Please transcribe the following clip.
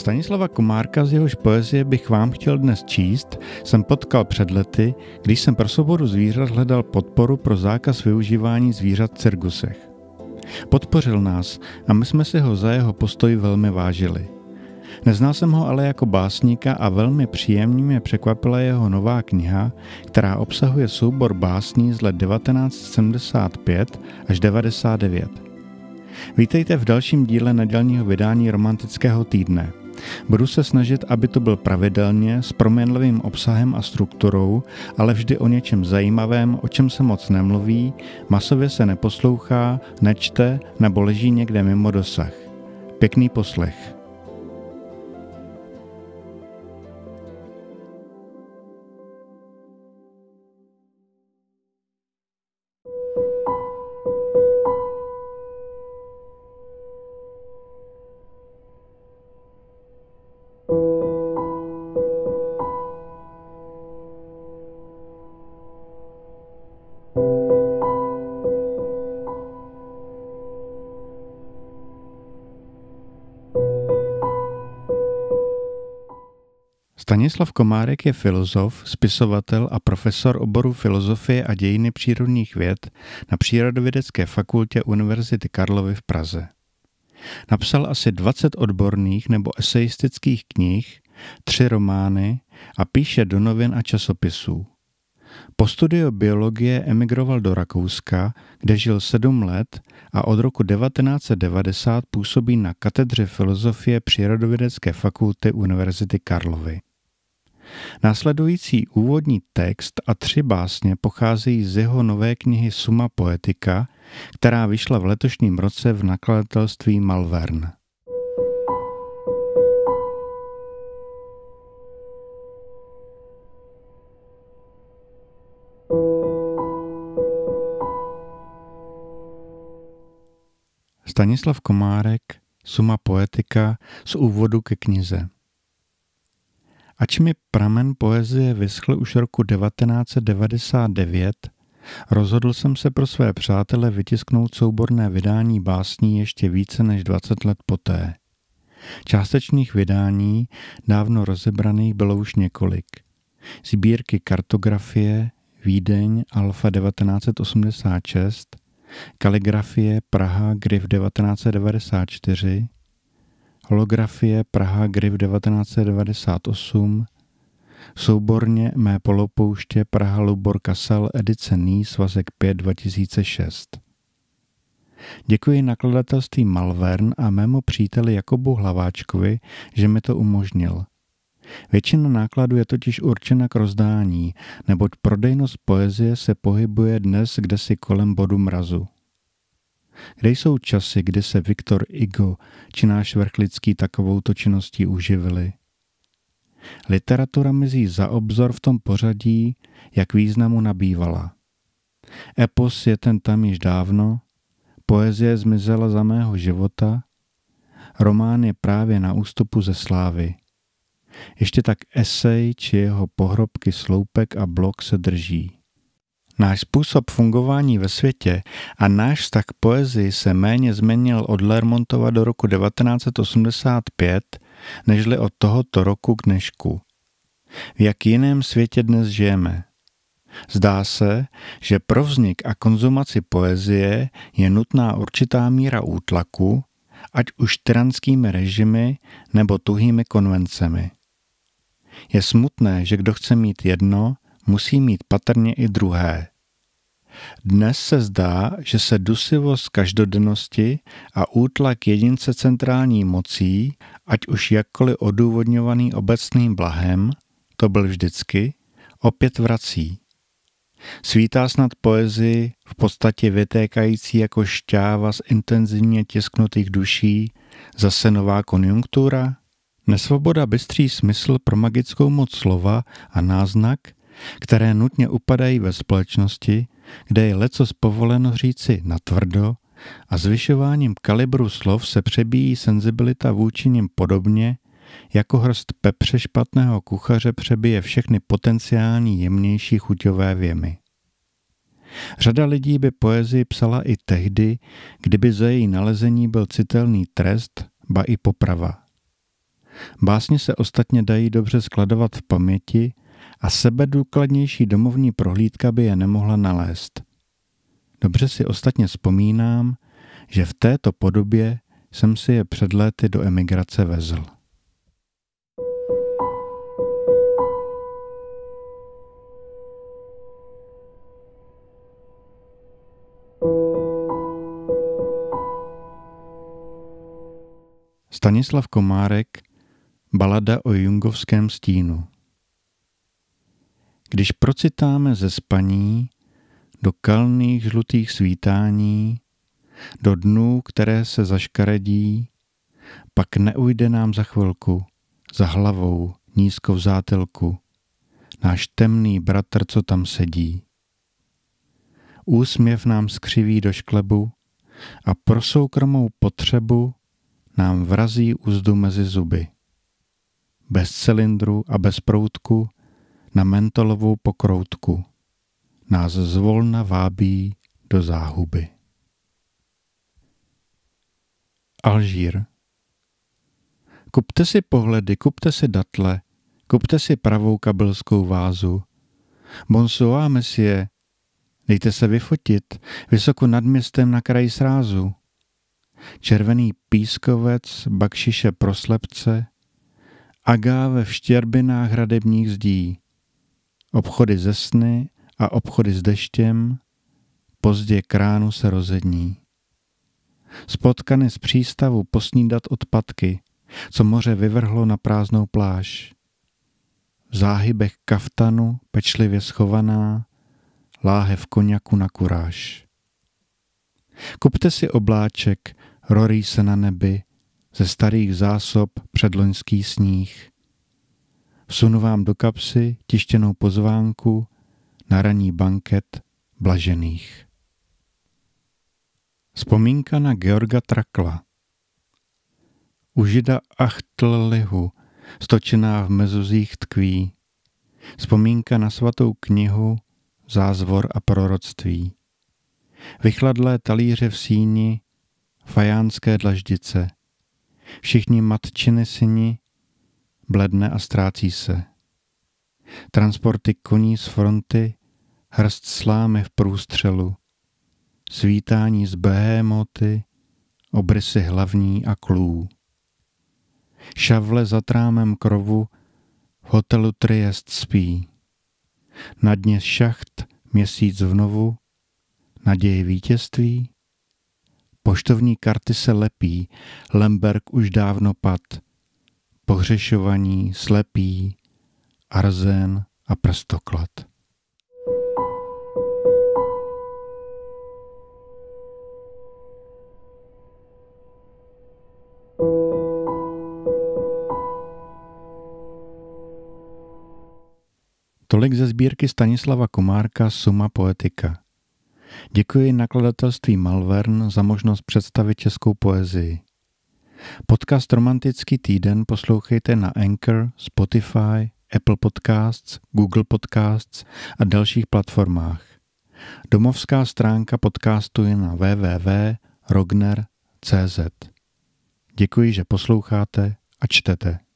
Stanislava Komárka z jehož poezie bych vám chtěl dnes číst, jsem potkal před lety, když jsem pro svobodu zvířat hledal podporu pro zákaz využívání zvířat v cirkusech. Podpořil nás a my jsme si ho za jeho postoj velmi vážili. Neznal jsem ho ale jako básníka a velmi příjemně mě překvapila jeho nová kniha, která obsahuje soubor básní z let 1975 až 99. Vítejte v dalším díle nedělního vydání Romantického týdne – Budu se snažit, aby to byl pravidelně, s proměnlivým obsahem a strukturou, ale vždy o něčem zajímavém, o čem se moc nemluví, masově se neposlouchá, nečte nebo leží někde mimo dosah. Pěkný poslech. Stanislav Komárek je filozof, spisovatel a profesor oboru filozofie a dějiny přírodních věd na Přírodovědecké fakultě Univerzity Karlovy v Praze. Napsal asi 20 odborných nebo eseistických knih, tři romány a píše do novin a časopisů. Po studiu biologie emigroval do Rakouska, kde žil sedm let a od roku 1990 působí na katedře filozofie Přírodovědecké fakulty Univerzity Karlovy. Následující úvodní text a tři básně pocházejí z jeho nové knihy Suma poetika, která vyšla v letošním roce v nakladatelství Malvern. Stanislav Komárek, Suma poetika z úvodu ke knize. Ač mi pramen poezie vyschl už roku 1999, rozhodl jsem se pro své přátele vytisknout souborné vydání básní ještě více než 20 let poté. Částečných vydání, dávno rozebraných, bylo už několik. Sbírky kartografie, Vídeň, Alfa 1986, kaligrafie, Praha, Gryf 1994, holografie Praha Grif 1998, souborně Mé polopouště Praha Lubor Kasal edice Ní svazek 5 2006. Děkuji nakladatelství Malvern a mému příteli Jakobu Hlaváčkovi, že mi to umožnil. Většina nákladu je totiž určena k rozdání, neboť prodejnost poezie se pohybuje dnes kdesi kolem bodu mrazu. Kde jsou časy, kdy se Viktor Igo či náš vrchlický takovouto činností uživili? Literatura mizí za obzor v tom pořadí, jak významu nabývala. Epos je ten tam již dávno, poezie zmizela za mého života, román je právě na ústupu ze slávy. Ještě tak esej či jeho pohrobky sloupek a blok se drží. Náš způsob fungování ve světě a náš vztah k poezii se méně změnil od Lermontova do roku 1985, nežli od tohoto roku k dnešku. V jak jiném světě dnes žijeme? Zdá se, že pro vznik a konzumaci poezie je nutná určitá míra útlaku, ať už tyranskými režimy nebo tuhými konvencemi. Je smutné, že kdo chce mít jedno, musí mít patrně i druhé. Dnes se zdá, že se dusivost každodennosti a útlak jedince centrální mocí, ať už jakkoliv odůvodňovaný obecným blahem, to byl vždycky, opět vrací. Svítá snad poezii v podstatě vytékající jako šťáva z intenzivně tisknutých duší zase nová konjunktura? Nesvoboda bystří smysl pro magickou moc slova a náznak, které nutně upadají ve společnosti, kde je leco povoleno říci natvrdo a zvyšováním kalibru slov se přebíjí senzibilita vůči nim podobně, jako hrst pepře špatného kuchaře přebije všechny potenciální jemnější chuťové věmy. Řada lidí by poezii psala i tehdy, kdyby za její nalezení byl citelný trest, ba i poprava. Básně se ostatně dají dobře skladovat v paměti, a sebedůkladnější domovní prohlídka by je nemohla nalézt. Dobře si ostatně vzpomínám, že v této podobě jsem si je před léty do emigrace vezl. Stanislav Komárek Balada o jungovském stínu když procitáme ze spaní do kalných žlutých svítání, do dnů, které se zaškaredí, pak neujde nám za chvilku, za hlavou, nízko v zátelku, náš temný bratr, co tam sedí. Úsměv nám skřiví do šklebu a pro soukromou potřebu nám vrazí úzdu mezi zuby. Bez cylindru a bez proutku – na mentolovou pokroutku. Nás zvolna vábí do záhuby. Alžír Kupte si pohledy, kupte si datle, kupte si pravou kabelskou vázu. Bonsoir, monsieur. Dejte se vyfotit, vysoko nad městem na kraji srázu. Červený pískovec, bakšiše proslepce, agáve v štěrbinách hradebních zdí obchody ze sny a obchody s deštěm, pozdě kránu se rozední. Spotkany z přístavu posnídat odpadky, co moře vyvrhlo na prázdnou pláž. V záhybech kaftanu pečlivě schovaná, láhev koněku na kuráž. Kupte si obláček, rorí se na nebi, ze starých zásob předloňský sníh. Vsunu vám do kapsy tištěnou pozvánku na raní banket blažených. Vzpomínka na Georga Trakla U žida Achtlelihu, stočená v mezuzích tkví, vzpomínka na svatou knihu, zázvor a proroctví. Vychladlé talíře v síni, fajánské dlaždice. Všichni matčiny syni bledne a ztrácí se. Transporty koní z fronty, hrst slámy v průstřelu, svítání z behémoty, obrysy hlavní a klů. Šavle za trámem krovu v hotelu Triest spí. Na dně šacht měsíc vnovu, naděje vítězství. Poštovní karty se lepí, Lemberg už dávno pad – pohřešovaní, slepí, arzen a prstoklad. Tolik ze sbírky Stanislava Komárka Suma poetika. Děkuji nakladatelství Malvern za možnost představit českou poezii. Podcast Romantický týden poslouchejte na Anchor, Spotify, Apple Podcasts, Google Podcasts a dalších platformách. Domovská stránka podcastu je na www.rogner.cz. Děkuji, že posloucháte a čtete.